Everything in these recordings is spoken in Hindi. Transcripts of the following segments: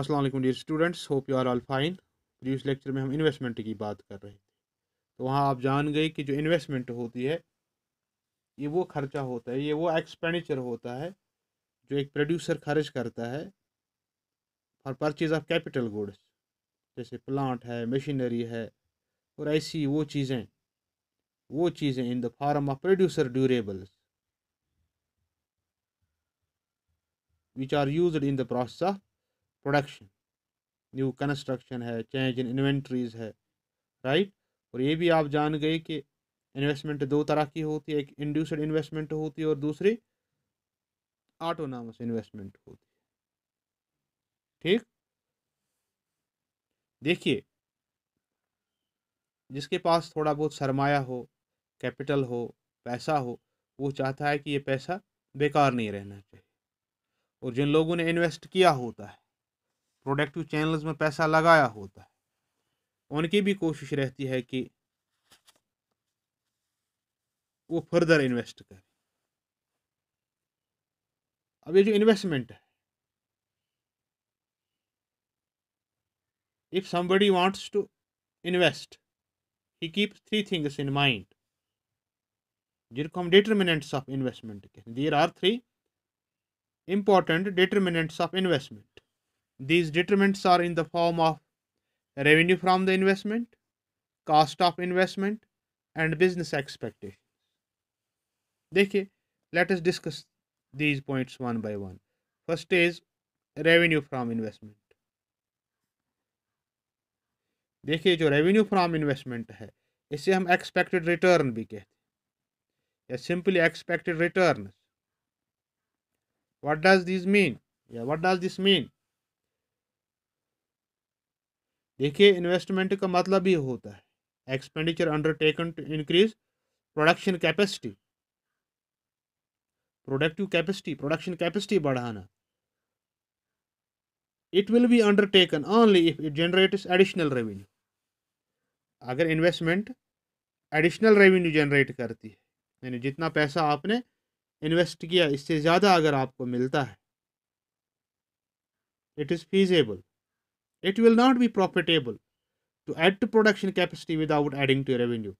Aslam dear students hope you are all fine previous lecture में हम इन्वेस्टमेंट की बात कर रहे थे तो वहाँ आप जान गए कि जो इन्वेस्टमेंट होती है ये वो खर्चा होता है ये वो एक्सपेंडिचर होता है जो एक प्रोड्यूसर खर्च करता है for purchase of capital goods जैसे प्लांट है मशीनरी है और ऐसी वो चीज़ें वो चीज़ें in the form of producer durables which are use in the process of production new construction है चेंज इन इन्वेंट्रीज है राइट और ये भी आप जान गए कि इन्वेस्टमेंट दो तरह की होती है एक इंड्यूसड इन्वेस्टमेंट होती है और दूसरी ऑटोनॉमस इन्वेस्टमेंट होती है ठीक देखिए जिसके पास थोड़ा बहुत सरमाया हो कैपिटल हो पैसा हो वो चाहता है कि ये पैसा बेकार नहीं रहना चाहिए और जिन लोगों ने इन्वेस्ट किया होता है प्रोडक्टिव चैनल्स में पैसा लगाया होता है उनकी भी कोशिश रहती है कि वो फर्दर इन्वेस्ट करें अब ये जो इन्वेस्टमेंट है if somebody wants to invest he keep three things in mind जिनको हम डिटर्मिनेंट्स ऑफ इन्वेस्टमेंट कहते हैं there are three important determinants of investment These determinants are in the form of revenue from the investment, cost of investment, and business expectations. देखिए, let us discuss these points one by one. First is revenue from investment. देखिए जो revenue from investment है इसे हम expected return भी कहते हैं या simply expected what does this mean yeah what does this mean देखिए इन्वेस्टमेंट का मतलब ये होता है expenditure undertaken to increase production capacity productive capacity production capacity बढ़ाना it will be undertaken only if it generate additional revenue अगर इन्वेस्टमेंट एडिशनल रेवेन्यू जनरेट करती है यानी जितना पैसा आपने इन्वेस्ट किया इससे ज़्यादा अगर आपको मिलता है it is feasible it will not be profitable to add to production capacity without adding to revenue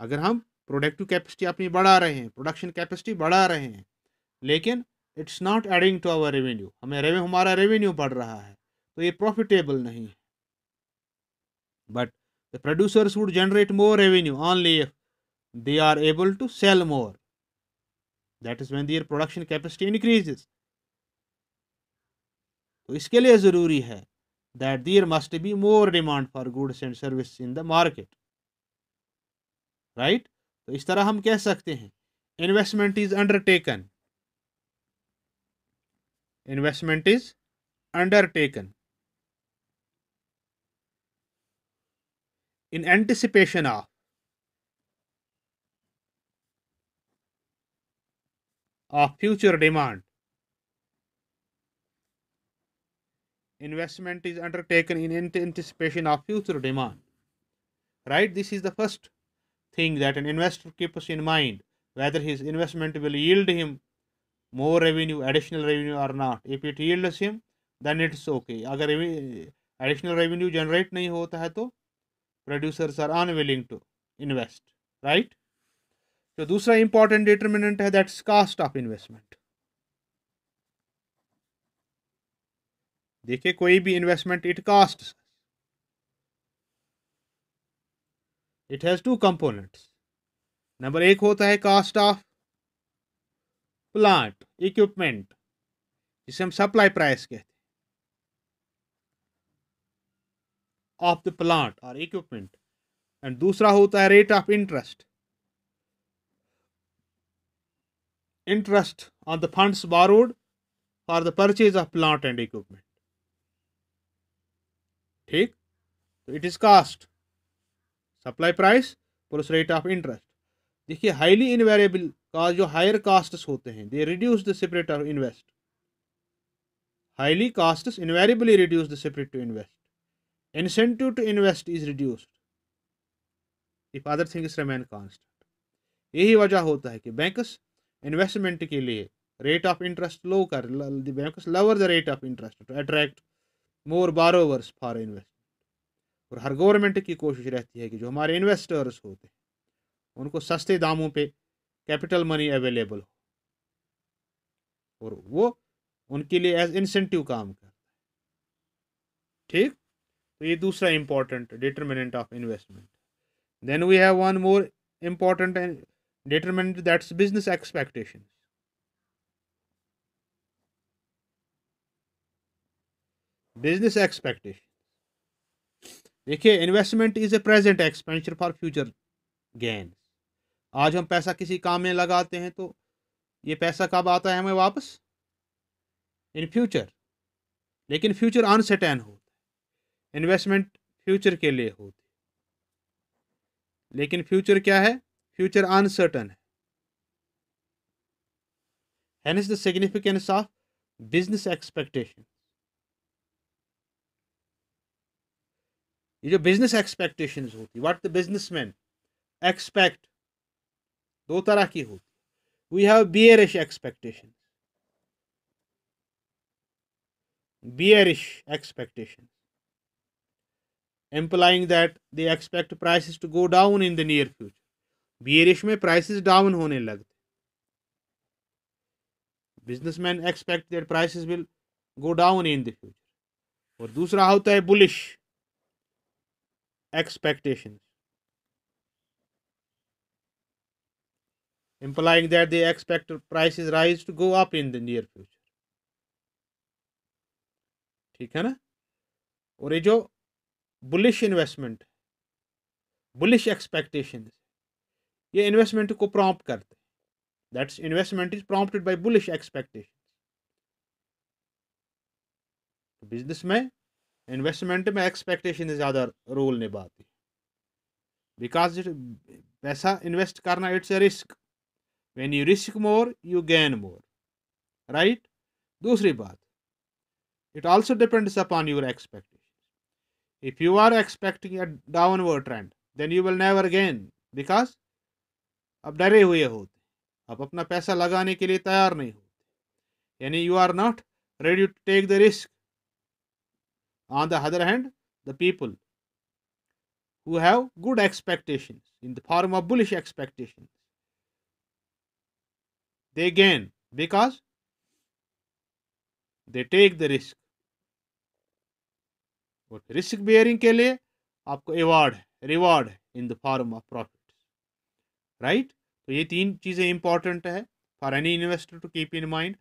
अगर हम प्रोडक्टिव कैपेसिटी अपनी बढ़ा रहे हैं प्रोडक्शन कैपेसिटी बढ़ा रहे हैं लेकिन it's not adding to our revenue हमें रेवेन्यू हमारा रेवेन्यू बढ़ रहा है तो ये प्रॉफिटेबल नहीं है but the producers would generate more revenue only if they are able to sell more. That is when their production capacity increases. तो इसके लिए ज़रूरी है that there must be more demand for goods and services in the market right to is tarah hum keh sakte hain investment is undertaken investment is undertaken in anticipation of of future demand investment is undertaken in anticipation of future demand right this is the first thing that an investor keeps in mind whether his investment will yield him more revenue additional revenue or not if it yields him then it's okay agar additional revenue generate nahi hota hai to producers are unwilling to invest right so dusra important determinant hai that's cost of investment देखिए कोई भी investment it cost it has two components number एक होता है कास्ट ऑफ प्लांट इक्विपमेंट जिसे हम सप्लाई प्राइस कहते हैं ऑफ द प्लांट और इक्विपमेंट एंड दूसरा होता है rate of interest interest on the funds borrowed for the purchase of plant and equipment ठीक तो it is cost supply price plus rate of interest देखिए हाईली इनवेरिएबल का जो हायर कास्ट होते हैं they reduce the separate of invest highly cost invariably reduce the separate to invest incentive to invest is reduced if other things remain constant. यही वजह होता है कि बैंकस इन्वेस्टमेंट के लिए रेट ऑफ इंटरेस्ट लो कर bank lower the rate of interest to attract more borrowers for investment और हर गवर्नमेंट की कोशिश रहती है कि जो हमारे इन्वेस्टर्स होते हैं उनको सस्ते दामों पे कैपिटल मनी अवेलेबल हो और वो उनके लिए एज इंसेंटिव काम करता है ठीक तो ये दूसरा important determinant of investment then we have one more important and determinant that's business expectations business expectation देखिए investment is a present expansion for future gain आज हम पैसा किसी काम में लगाते हैं तो ये पैसा कब आता है हमें वापस इन फ्यूचर लेकिन फ्यूचर अनसर्टेन होता है इन्वेस्टमेंट फ्यूचर के लिए होती है लेकिन फ्यूचर क्या है फ्यूचर अनसर्टन है is the significance of business expectation ये जो बिजनेस एक्सपेक्टेशन होती what the business man expect दो तरह की होती we have bearish expectation bearish expectation employing that they expect prices to go down in the near future bearish में प्राइसेस डाउन होने लगते man expect that prices will go down in the future और दूसरा होता है bullish expectations, that they they price prices rise to go up in the near future. ठीक है ना और ये जो बुलिश इन्वेस्टमेंट बुलिश एक्सपेक्टेशन ये इन्वेस्टमेंट को प्रॉम्प्ट करते हैं that's investment is prompted by bullish expectation business में इन्वेस्टमेंट में एक्सपेक्टेशन ज़्यादा रोल निभाती बिकॉज इट पैसा इन्वेस्ट करना it's a risk when you risk more you gain more right दूसरी बात it also depends upon your expectations. If you are expecting a downward trend then you will never gain because आप डरे हुए होते आप अपना पैसा लगाने के लिए तैयार नहीं होते यानी you are not ready to take the risk on the other hand the people who have good expectations in the form of bullish expectations they gain because they take the risk but risk bearing ke liye aapko reward reward in the form of profit right So, ये तीन चीज़ें इंपॉर्टेंट है for any investor to keep in mind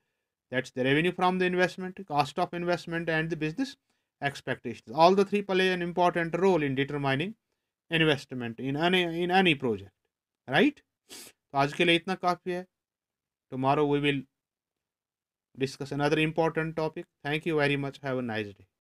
that's the revenue from the investment cost of investment and the business expectations. All the three play an important role in determining investment in any in any project. Right? So आज के लिए इतना Tomorrow we will discuss another important topic. Thank you very much. Have a nice day.